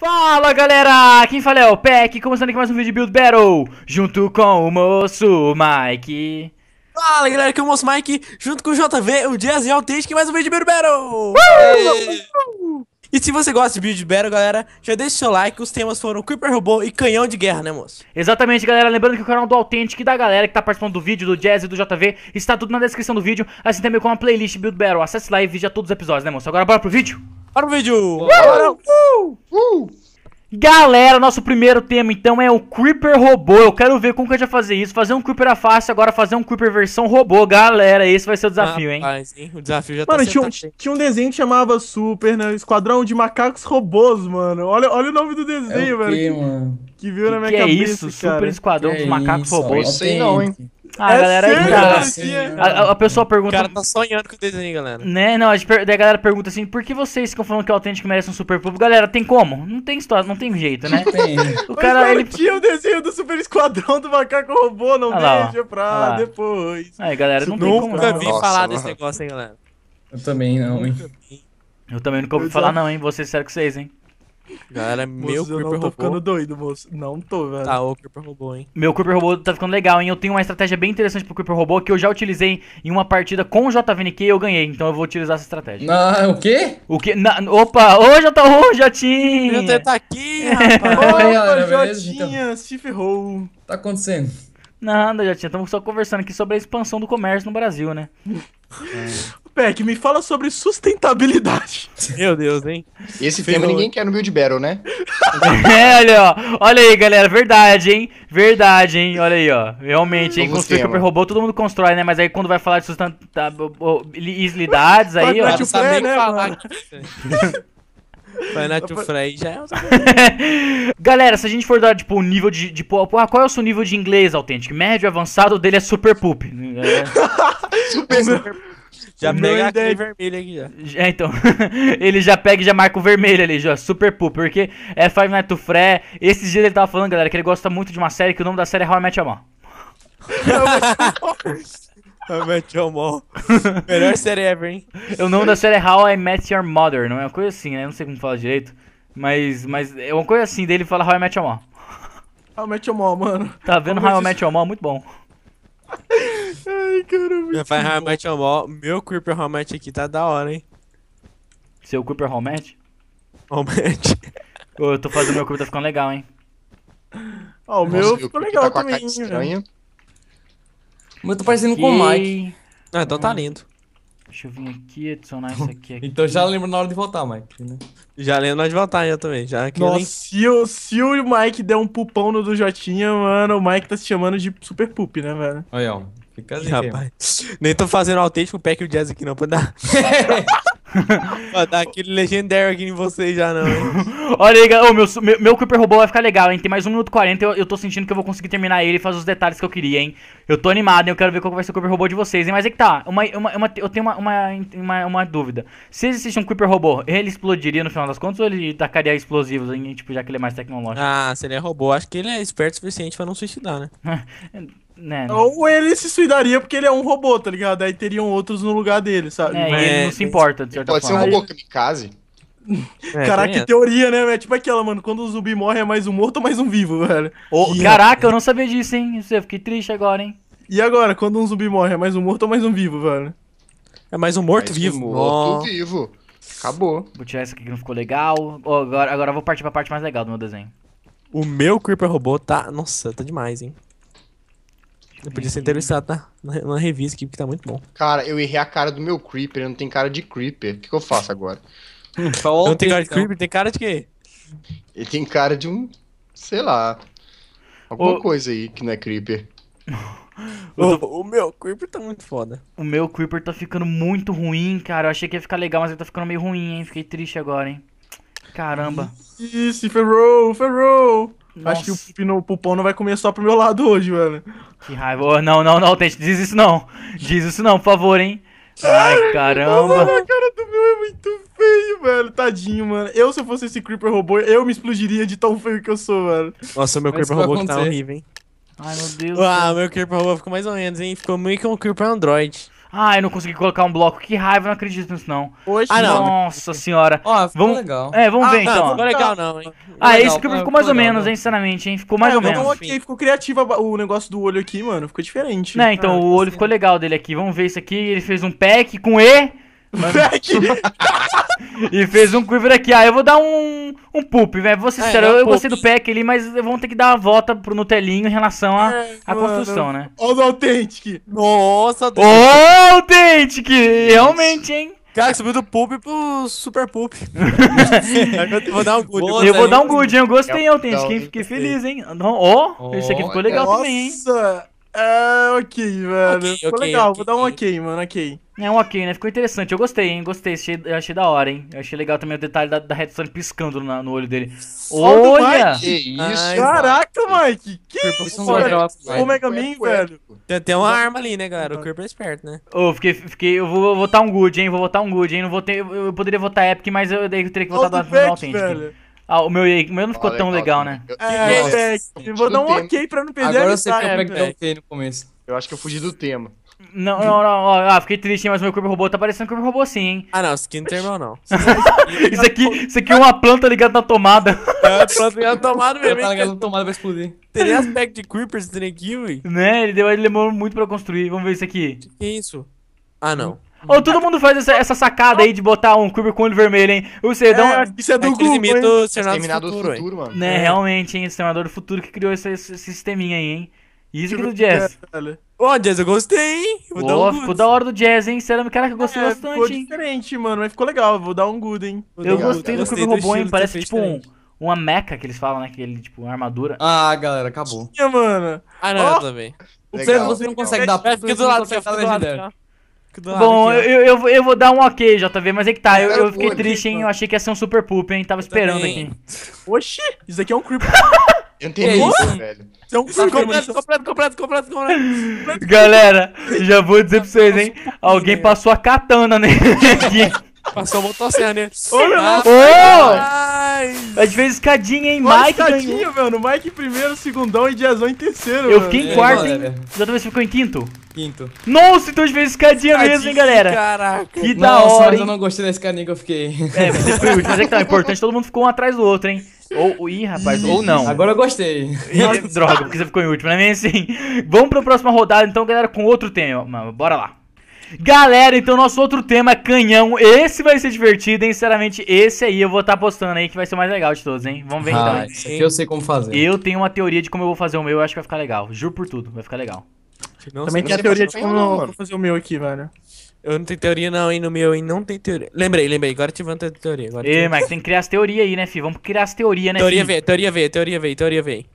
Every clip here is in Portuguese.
Fala galera, quem fala é o Peck, começando aqui mais um vídeo de Build Battle, junto com o moço Mike. Fala galera, aqui é o moço Mike, junto com o JV, o Jazz e o Autistic, mais um vídeo de Build Battle! E se você gosta de Build Battle, galera, já deixa o seu like, os temas foram Creeper Robô e Canhão de Guerra, né moço? Exatamente, galera, lembrando que o canal do Authentic e da galera que tá participando do vídeo, do Jazz e do JV, está tudo na descrição do vídeo, assim também com a playlist Build Battle, acesse lá e veja todos os episódios, né moço? Agora bora pro vídeo? Bora pro vídeo! Galera, nosso primeiro tema então é o Creeper robô. Eu quero ver como que a gente vai fazer isso. Fazer um Creeper a face, agora fazer um Creeper versão robô. Galera, esse vai ser o desafio, hein? Ah, sim, o desafio já tá mano, tá tinha, um, tinha um desenho que chamava Super, né? Esquadrão de Macacos Robôs, mano. Olha, olha o nome do desenho, é velho. Que, mano? que viu que na minha que é cabeça. Que é isso? Cara. Super Esquadrão que é Macacos isso? Robôs. Não sei não, hein? Ah, é a galera sério, tá, assim, a, a, pessoa pergunta. O cara tá sonhando com o desenho, galera. Né? Não, a, a galera pergunta assim: por que vocês ficam falando que o autêntico merece um super público? Galera, tem como? Não tem história, não tem jeito, né? Tem. O cara, ele tinha o desenho do Super Esquadrão do Macaco Robô, não ah, deixa pra ah, depois. Aí, galera, não Isso tem como. Nunca vi falar desse negócio, hein, galera. Eu também não, hein. Eu também nunca ouvi falar, é. não, hein? Vocês, sério com vocês, hein. Galera, meu moço, Creeper roubou. ficando doido, moço. Não tô, velho. Tá, o Creeper robô hein? Meu Creeper robô tá ficando legal, hein? Eu tenho uma estratégia bem interessante pro Creeper robô que eu já utilizei em uma partida com o JVNQ e eu ganhei. Então eu vou utilizar essa estratégia. Ah, o quê? O quê? Na... Opa! Ô, Jota, ô, Jotinha! Jota tá aqui, rapaz! Opa, então. Jotinha, então. se ferrou. Tá acontecendo? Nada, Jotinha. Tamo só conversando aqui sobre a expansão do comércio no Brasil, né? É. Peck, me fala sobre sustentabilidade. Meu Deus, hein? Esse filme tema ninguém quer no Build Battle, né? é, olha, ó. Olha aí, galera. Verdade, hein? Verdade, hein? Olha aí, ó. Realmente, hein? Vamos Construir super robô, todo mundo constrói, né? Mas aí quando vai falar de sustentabilidades aí, ó. Não sabe nem né, falar. Financial Fry já é Galera, se a gente for dar, tipo, o nível de. de ah, qual é o seu nível de inglês autêntico? Médio, avançado, dele é super poop. super, super já pega pega de... vermelho aqui já. É, então. ele já pega e já marca o vermelho ali, já. Super Poo. Porque é Five Nights at Fre. Esses dias ele tava falando, galera, que ele gosta muito de uma série que o nome da série é How I Met Your Mom. How I Met Your Mom. Melhor série ever, hein? O nome da série é How I Met Your Mother, não é uma coisa assim, né? não sei como falar direito. Mas, mas é uma coisa assim, dele fala How I Met Your Mom. How I Met Your Mom, mano. Tá vendo How I Met Your Mom? Muito bom. Ai, cara, é muito Vai Ramete Amor. Meu Creeper Ramete aqui tá da hora, hein? Seu Creeper Ramete? Ramete. Ô, eu tô fazendo meu Creeper, tá ficando legal, hein? Ó, ah, o meu ficou legal tá também, estranha. O meu tá parecendo com o Mike. Ah, então tá lindo. Deixa eu vir aqui, adicionar isso aqui. Então aqui. Então já lembro na hora de voltar, Mike. Né? Já lembro na hora de voltar já também. Já aqui Nossa, se o, se o Mike der um pupão no do Jotinha, mano, o Mike tá se chamando de Super Pup, né, velho? Olha, ó. Fica assim, Rapaz, nem tô fazendo autêntico pack o jazz aqui não, pra dar. pra dar aquele legendário aqui em vocês já não, hein? Olha aí, galera, meu, meu, meu Creeper Robô vai ficar legal, hein? Tem mais 1 minuto 40 eu, eu tô sentindo que eu vou conseguir terminar ele e fazer os detalhes que eu queria, hein? Eu tô animado, hein? Eu quero ver qual vai ser o Creeper Robô de vocês, hein? Mas é que tá, uma, uma, uma eu tenho uma, uma, uma, uma, dúvida. Se existisse um Creeper Robô, ele explodiria no final das contas ou ele tacaria explosivos, hein? Tipo, já que ele é mais tecnológico? Ah, se ele é robô, acho que ele é esperto o suficiente pra não suicidar, né? Né, né, Ou ele se suicidaria porque ele é um robô, tá ligado? Aí teriam outros no lugar dele, sabe? É, ele não se importa, de certa pode forma. Pode ser um robô que me case. É, Caraca, que teoria, né? É tipo aquela, mano. Quando o zumbi morre, é mais um morto ou mais um vivo, velho. Oh, Caraca, eu não sabia disso, hein? você fiquei triste agora, hein? E agora, quando um zumbi morre, é mais um morto ou mais um vivo, velho? É mais um morto-vivo. Um morto-vivo. Acabou. Vou tirar isso aqui que não ficou legal. Oh, agora, agora eu vou partir pra parte mais legal do meu desenho. O meu Creeper Robô tá. Nossa, tá demais, hein? Eu podia ser entrevistado tá? na, revista aqui, porque tá muito bom. Cara, eu errei a cara do meu Creeper, não tem cara de Creeper. O que, que eu faço agora? não tem cara de Creeper, então. tem cara de quê? Ele tem cara de um. sei lá. Alguma coisa aí que não é Creeper. O, o, meu Creeper tá muito foda. O meu Creeper tá ficando muito ruim, cara. Eu achei que ia ficar legal, mas ele tá ficando meio ruim, hein? Fiquei triste agora, hein? Caramba. Ih, se ferrou, ferrou! Nossa. Acho que o pupão não vai comer só pro meu lado hoje, velho. Que raiva. não, não, não, Tente, diz isso não. Diz isso não, por favor, hein. Ai, caramba. Mano, a cara do meu é muito feio, velho. Tadinho, mano. Eu, se eu fosse esse Creeper robô, eu me explodiria de tão feio que eu sou, velho. Nossa, meu Mas Creeper robô tá horrível, hein. Ai, meu Deus. Ah, meu Creeper robô ficou mais ou menos, hein. Ficou meio que um Creeper Android. Ah, eu não consegui colocar um bloco. Que raiva, não acredito nisso, não. Hoje, ah, não. Nossa senhora. Ó, ficou vamos... legal. É, vamos ah, ver não, então. Ficou legal, tá. não, hein? Ah, ah legal, esse ficou, ficou mais ou menos, hein, sinceramente, hein? Ficou é, mais é, ou menos. ficou criativo o negócio do olho aqui, mano. Ficou diferente. Né, então ah, o olho assim. ficou legal dele aqui. Vamos ver isso aqui. Ele fez um pack com E. e fez um quiver aqui. Ah, eu vou dar um, um pulp, velho. Vou ser é, sincero, é, é um eu gostei do pack ali, mas vamos ter que dar uma volta pro Nutelinho em relação à é, a, construção, né? Olha o Authentic! Nossa, Ô, oh, Authentic! Realmente, hein? Cara, subiu do poop pro super poop. eu vou dar um good. Boa, eu vou dar um good, hein? Eu gostei, é, Authentic. Fiquei feliz, hein? Ó, oh, oh, esse aqui ficou legal também, hein? Nossa! É, ok, velho. Okay, Ficou okay, legal, okay, vou dar um ok, mano, ok. É um ok, né? Ficou interessante. Eu gostei, hein? Gostei, achei, achei da hora, hein? Eu achei legal também o detalhe da, da Redstone piscando na, no olho dele. Olha! Que isso! Ai, Caraca, Mike! Que Corpo isso, velho? O Mega Man, velho. Tem, tem uma arma ali, né, galera? O corpo é esperto, né? Ô, oh, fiquei, fiquei... Eu vou votar um good, hein? Vou votar um good, hein? Não ter. Eu poderia votar Epic, mas eu, eu teria que votar do, do, do ah, o meu, o meu não ficou ah, tão legal, né? Eu, é, eu, é, é vou dar um ok pra não perder Agora a você quer é, pegar ok no começo. Eu acho que eu fugi do tema. Não, não, não. Ah, fiquei triste, mas meu corpo robô tá parecendo corpo robô sim, hein? Ah, não, skin aqui não. isso, aqui, isso aqui é uma planta ligada na tomada. É, uma planta ligada na tomada mesmo. Tá ligada na tomada vai explodir. Teria aspecto de Creeper esse trem aqui, Né, ele, demorou muito pra construir. Vamos ver isso aqui. Que que é isso? Ah, não. Oh, todo mundo faz essa, essa, sacada aí de botar um cubo com olho vermelho, hein? O Cedão. É, é isso é do Google, imita o Exterminador do Futuro, futuro mano. Né, é. realmente, hein? O Exterminador do Futuro que criou esse, esse sisteminha aí, hein? Isso aqui do tipo, Jazz. Ó, oh, Jazz, eu gostei, hein? Vou oh, dar um ficou da hora do Jazz, hein? Sério, que eu gostei é, bastante, ficou hein? diferente, mano, mas ficou legal. Vou dar um good, hein? Vou eu gostei do good. do Cubo Robô, hein? Parece tipo um, uma meca que eles falam, né? Aquele, tipo, uma armadura. Ah, galera, acabou. Tinha, mano. Ah, não, oh! eu também. O Cedro, você não consegue dar pé, porque do lado, você tá legendário. Bom, eu, eu, eu, vou dar um ok, JV, mas é que tá, eu, eu fiquei triste, hein? Eu achei que ia ser um super poop, hein? Tava esperando aqui. Oxi, isso aqui é um creep. Eu não entendi isso, velho. É, é um creep. Completo, completo, completo, completo, completo. Galera, já vou dizer pra vocês, hein? Alguém passou a katana nele aqui. Passou a motosserra, né? Ô, meu! Ô! demais. Às vezes escadinha, hein? Olha Mike escadinha, ganhou. mano. Mike em primeiro, segundão e Diazão em terceiro, Eu mano. fiquei em é, quarto, hein? Galera. É. Exatamente, ficou em quinto? Quinto. Nossa, então às vezes escadinha, é mesmo, hein, galera? Caraca. Que da Nossa, hora, mas hein? eu não gostei da escadinha que eu fiquei. É, você foi último. Mas é que tá importante, todo mundo ficou um atrás do outro, hein? Ou, ih, rapaz, ou não. Agora eu gostei. droga, porque você ficou em último, não é mesmo assim? Vamos pra próxima rodada, então, galera, com outro tema. Bora lá. Galera, então nosso outro tema é canhão. Esse vai ser divertido, hein? Sinceramente, esse aí eu vou estar tá postando aí que vai ser o mais legal de todos, hein? Vamos ver ah, então. Esse aqui eu sei como fazer. Eu tenho uma teoria de como eu vou fazer o meu, eu acho que vai ficar legal. Juro por tudo, vai ficar legal. Não, Também tem a tá teoria de como eu vou fazer o meu aqui, velho. Eu não tenho teoria não, hein, no meu, hein, não tem teoria. Lembrei, lembrei, agora te vanta teoria. Ei, mas Mike, tem que criar as teorias aí, né, fi? Vamos criar as teorias, né, Teoria vem, teoria vem, teoria vem, teoria vem.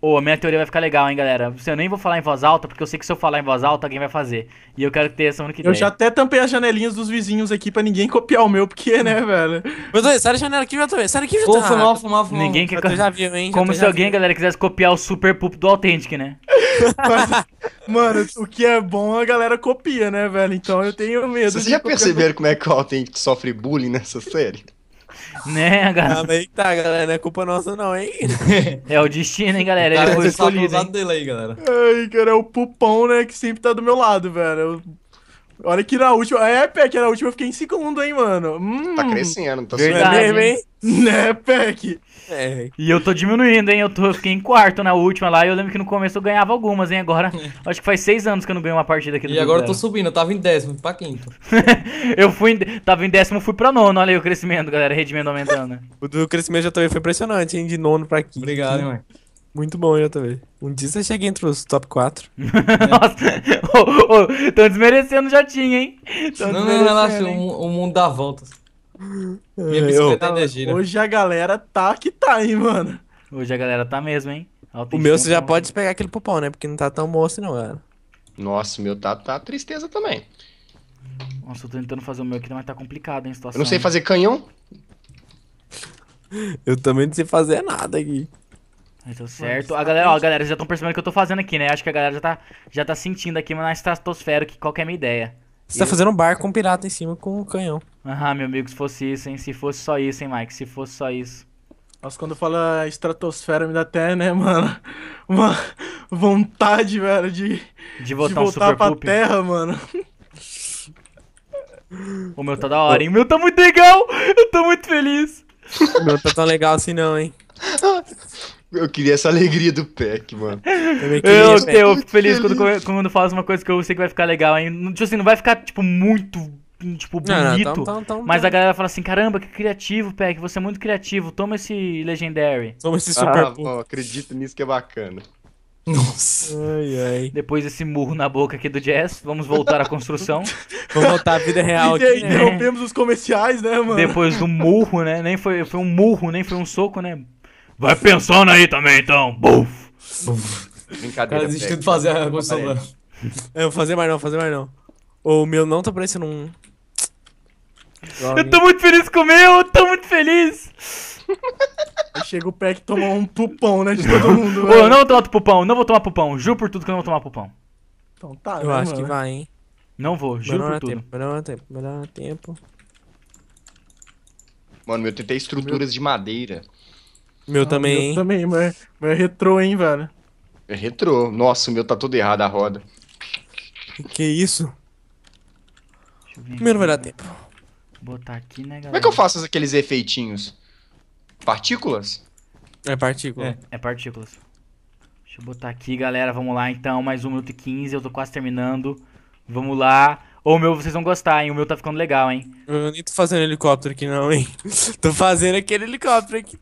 Ô, oh, minha teoria vai ficar legal, hein, galera. Assim, eu nem vou falar em voz alta, porque eu sei que se eu falar em voz alta, alguém vai fazer. E eu quero ter essa ano que vem. Eu já até tampei as janelinhas dos vizinhos aqui pra ninguém copiar o meu, porque, né, velho? Mas olha, sai da janela aqui, já vendo. Sai daqui, já tá. Fumar, fumar, fumar. Ninguém quer... copiar. já viu, hein? Como se alguém, viu. galera, quisesse copiar o super poop do Authentic, né? Mas, mano, o que é bom a galera copia, né, velho? Então eu tenho medo. Vocês já perceberam como é que o Authentic sofre bullying nessa série? né, galera? Ah, aí tá, galera. Não é culpa nossa, não, hein? é o destino, hein, galera? Ele foi escolhido. Hein? Dele aí, galera. Ai, cara, é o pupão, né? Que sempre tá do meu lado, velho. Eu Olha que na última. É, Peck, na última eu fiquei em segundo, hein, mano. Hum, tá crescendo, tá Verdade, é mesmo, hein? Né, Peck? É. E eu tô diminuindo, hein? Eu, tô, eu fiquei em quarto na última lá e eu lembro que no começo eu ganhava algumas, hein? Agora, é. acho que faz seis anos que eu não ganho uma partida aqui do E agora eu tô subindo, eu tava em décimo, pra quinto. eu fui, tava em décimo, fui pra nono, olha aí o crescimento, galera, rendimento aumentando. o do crescimento já também foi impressionante, hein? De nono pra quinto. Obrigado, hein, muito bom eu também. Um dia você chega entre os top 4. Nossa, oh, oh, desmerecendo já tinha, hein? Tão não, não, relaxa, o, o mundo dá voltas. É, Minha bicicleta é né? Hoje a galera tá que tá, hein, mano. Hoje a galera tá mesmo, hein? Alta o meu você já pode pegar aquele pupão né? Porque não tá tão moço assim, não, cara. Nossa, o meu tá, tá tristeza também. Nossa, eu tô tentando fazer o meu aqui, mas tá complicado, hein, situação. Eu não sei fazer canhão. eu também não sei fazer nada aqui. Deu certo. A galera, ó, a galera, já estão percebendo o que eu tô fazendo aqui, né? Acho que a galera já tá, já tá sentindo aqui na estratosfera que qual que é a minha ideia. Você tá fazendo um bar com um pirata em cima com um canhão. Ah, meu amigo, se fosse isso, hein? Se fosse só isso, hein, Mike? Se fosse só isso. Nossa, quando fala estratosfera me dá até, né, mano? Uma vontade, velho, de, de, de voltar um pra poop. terra, mano. O meu tá da hora, hein? O meu tá muito legal! Eu tô muito feliz! O meu tá tão legal assim não, hein? Eu queria essa alegria do Peck, mano. Eu, queria, eu, eu fico feliz quando, quando faz uma coisa que eu sei que vai ficar legal. Aí, tipo assim, não vai ficar, tipo, muito, tipo, bonito. Não, não, tão, tão, mas tão. a galera fala assim, caramba, que criativo, Peck. Você é muito criativo. Toma esse Legendary. Toma esse ah, Super ah, Acredito nisso que é bacana. Nossa. Ai, ai. Depois desse murro na boca aqui do Jazz, vamos voltar à construção. vamos voltar à vida real. E aí, né? interrompemos é. os comerciais, né, mano? Depois do murro, né? Nem foi, foi um murro, nem foi um soco, né? Vai pensando aí também, então. Buf. Brincadeira. Cara, desistiu de fazer a construção é, Eu vou fazer mais não, vou fazer mais não. O meu não tá parecendo um. Eu tô muito feliz com o meu, eu tô muito feliz. Chega o Peck tomar um pupão, né, de todo mundo. Ô, né? eu não vou tomar pupão, não vou tomar pupão. Juro por tudo que eu não vou tomar pupão. Então tá, Eu né, acho mano? que vai, hein. Não vou, juro melhor por é tudo. Tempo, melhor é tempo, melhor tempo. Mano, eu tentei estruturas de madeira. Meu ah, também. Meu também, mas, mas é retrô, hein, velho? É retrô. Nossa, o meu tá tudo errado a roda. Que isso? Primeiro vai dar tempo. Botar aqui, né, galera? Como é que eu faço aqueles efeitinhos? Partículas? É partícula. É, é partículas. Deixa eu botar aqui, galera. Vamos lá, então. Mais um minuto e quinze Eu tô quase terminando. Vamos lá. Ô, meu, vocês vão gostar, hein? O meu tá ficando legal, hein? Eu nem tô fazendo helicóptero aqui, não, hein? tô fazendo aquele helicóptero aqui.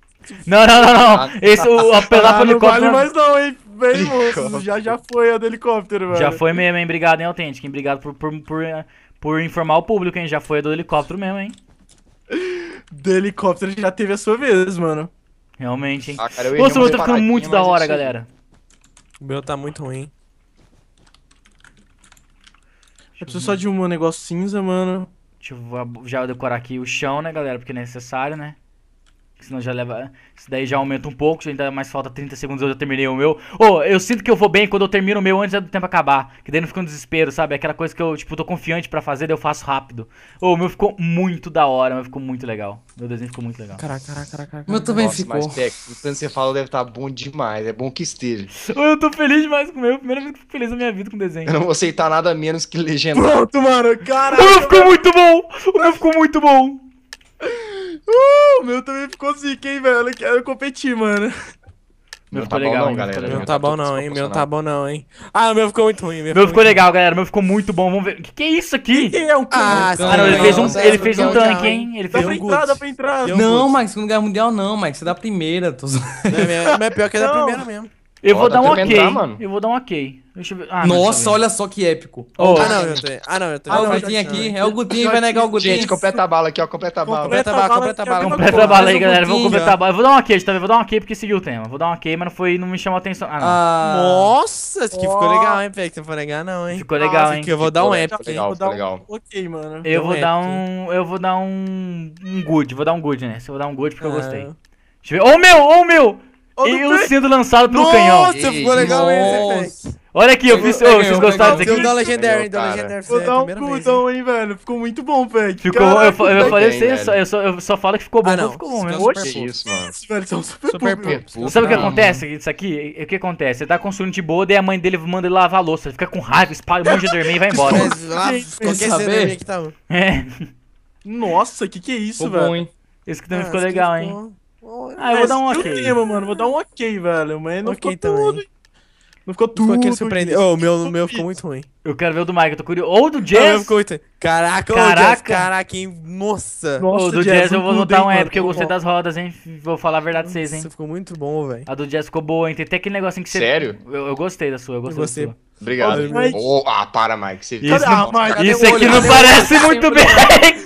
Não, não, não, não. Ah, Esse, o apelar ah, helicóptero. Não vale mais não, hein? Bem, moço, já, já foi a do helicóptero, velho. Já foi mesmo, hein? Obrigado, hein, Autêntico. Obrigado por, por, por, por informar o público, hein? Já foi a do helicóptero mesmo, hein? do helicóptero já teve a sua vez, mano. Realmente, hein? Ah, cara, eu Nossa, o meu tá ficando muito da hora, galera. O meu tá muito ruim. Eu preciso só de um negócio cinza, mano. Deixa eu já decorar aqui o chão, né, galera? Porque é necessário, né? Senão já leva. Isso daí já aumenta um pouco, ainda mais falta 30 segundos eu já terminei o meu. Ô, oh, eu sinto que eu vou bem quando eu termino o meu antes do tempo acabar. Que daí não fica um desespero, sabe? É aquela coisa que eu, tipo, tô confiante pra fazer, daí eu faço rápido. Ô, oh, o meu ficou muito da hora, mas ficou muito legal. Meu desenho ficou muito legal. Caraca, caraca, caraca. caraca. Meu também Nossa, ficou. Mas, Peck, é o tanto que você fala deve estar tá bom demais. É bom que esteja. Eu tô feliz demais com o meu. Primeira vez que eu fico feliz na minha vida com desenho. Eu não vou aceitar nada menos que legenda. Pronto, mano. Caraca. O meu ficou muito bom. O meu ficou muito bom. Uh, o meu também ficou zica, hein, velho. Eu quero competir, mano. Meu, ficou tá legal, bom, não galera. Meu, meu tá bom não, hein? Meu tá bom não, hein? Ah, o meu ficou muito ruim. Meu, meu ficou, legal, ruim. galera. Meu ficou muito bom. Vamos ver. O que, que é isso aqui? é um ah, ah, não, ele fez um, ele fez um tanque, hein? Ele fez dá um pra entrar, dá pra entrar. Não, Max, segunda guerra mundial não, Max. Você é dá a primeira. Tô... é, é pior que é da primeira mesmo. Tá eu vou dar um ok. Eu vou dar um ok. Deixa eu ver. Ah, Nossa, olha só que épico. Oh. Ah, não, oh. eu tenho. Ah, não, eu tenho. Ah, o Gutinho aqui. É o Gutinho, vai negar o Gutinho. Gente, completa a bala aqui, ó. Completa a bala. Completa a bala, completa a bala. Completa a bala aí, galera. Vamos completar a bala. Vou dar uma queixa, tá vendo? Vou dar uma queixa porque seguiu o tema. Vou dar uma queixa, mas não foi, não me chamou a atenção. Ah, não. Ah, Nossa, esse aqui ficou legal, hein, Peck? Não foi legal, não, hein? Ficou legal, hein? Vou dar um épico, hein? Ok, mano. Eu vou dar um. Eu vou dar um. Um good. Vou dar um good, né? Eu vou dar um good porque eu ah. gostei. Deixa eu ver. Ô, meu! Ô, meu! eu sendo lançado pelo Nossa, canhão. Nossa, ficou legal esse efeito. Olha aqui, eu fiz. vocês gostaram disso aqui? Dá legendário, dá legendário. Vou dar um hein, velho. Ficou muito bom, velho. Ficou eu, eu, eu falei assim, eu só, eu, eu só falo que ficou bom, ah, não. ficou bom, meu né? Oxe. isso, mano. velho, são super, super Sabe o que acontece isso aqui? O que acontece? Ele tá consumindo de boa, daí a mãe dele manda ele lavar a louça. Ele fica com raiva, espalha um monte de dormir e vai embora. Ah, qualquer saber tá. É. Nossa, que que é isso, velho? Esse que também ah, ficou legal, hein? Ah, eu vou dar um ok. Tema, mano. Vou dar um ok, velho. Mas não okay ficou também. tudo. Não ficou tudo. Ficou aquele surpreendente. Oh, o meu, meu ficou, muito ruim. Eu quero ver o do Mike, eu tô curioso. Ou do Jazz. Não, ficou muito... Caraca, caraca. Jazz, caraca, hein? Nossa. Nossa o do Jazz, jazz eu vou notar um é, porque eu gostei das rodas, hein? Vou falar a verdade pra vocês, hein? Isso ficou muito bom, velho. A do Jazz ficou boa, hein? Tem até aquele negocinho que você. Sério? Eu, eu gostei da sua, eu gostei. Eu gostei. Da sua. Obrigado. Oh, Oh, ah, para, Mike. Você... Isso, ah, Mike. isso aqui não parece muito bem.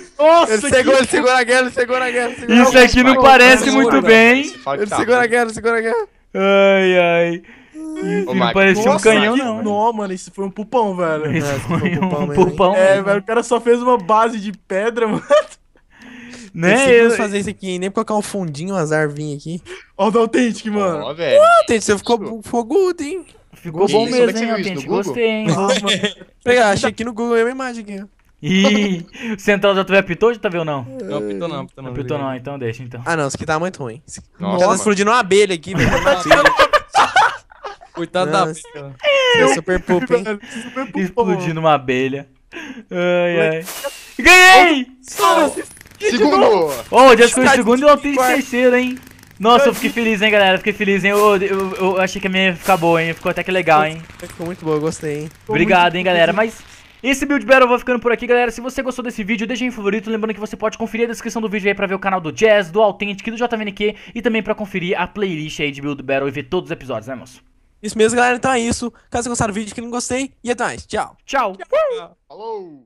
Nossa, ele segura, que... ele segura a guerra, ele segura a guerra. Segura Isso aqui não parece não, muito não, bem. Ele segura a guerra, ele segura a guerra. Ai, ai. Isso, Ô, não parecia um canhão, que... não. Não, mano, isso foi um pulpão, velho. Isso é, foi, foi, um pulpão. Um pulpão é, velho, o cara só fez uma base de pedra, mano. Né? Eu eu... fazer isso aqui, nem colocar um fundinho, umas arvinhas aqui. Ó, o da Authentic, mano. Ó, velho. Authentic, você ficou fogudo, hein? Ficou bom mesmo, é hein, Authentic? Gostei, hein? Pegar, achei aqui no Google, é uma imagem aqui. E o Central já apitou ou já vendo ou não? Não, apitou não, apitou não. Apitou não, então deixa então. Ah não, isso aqui tá muito ruim. Nossa, tá explodindo uma abelha aqui, velho. Coitado da abelha. É super poop, hein? É explodindo uma abelha. Ai, ai. Ganhei! Segundo! Ô, já ficou em segundo e eu fiz terceiro, hein? Nossa, eu fiquei feliz, hein, galera. Fiquei feliz, hein. Eu, eu, eu achei que a minha ia ficar boa, hein. Ficou até que legal, hein. Ficou muito boa, eu gostei, hein. Obrigado, hein, galera. Mas esse Build Battle eu vou ficando por aqui, galera. Se você gostou desse vídeo, deixa em favorito. Lembrando que você pode conferir a descrição do vídeo aí pra ver o canal do Jazz, do Authentic, do JVNQ e também pra conferir a playlist aí de Build Battle e ver todos os episódios, né, moço? Isso mesmo, galera. Então é isso. Caso gostaram do vídeo, que não gostei. E até mais. Tchau. Tchau. Tchau. Falou.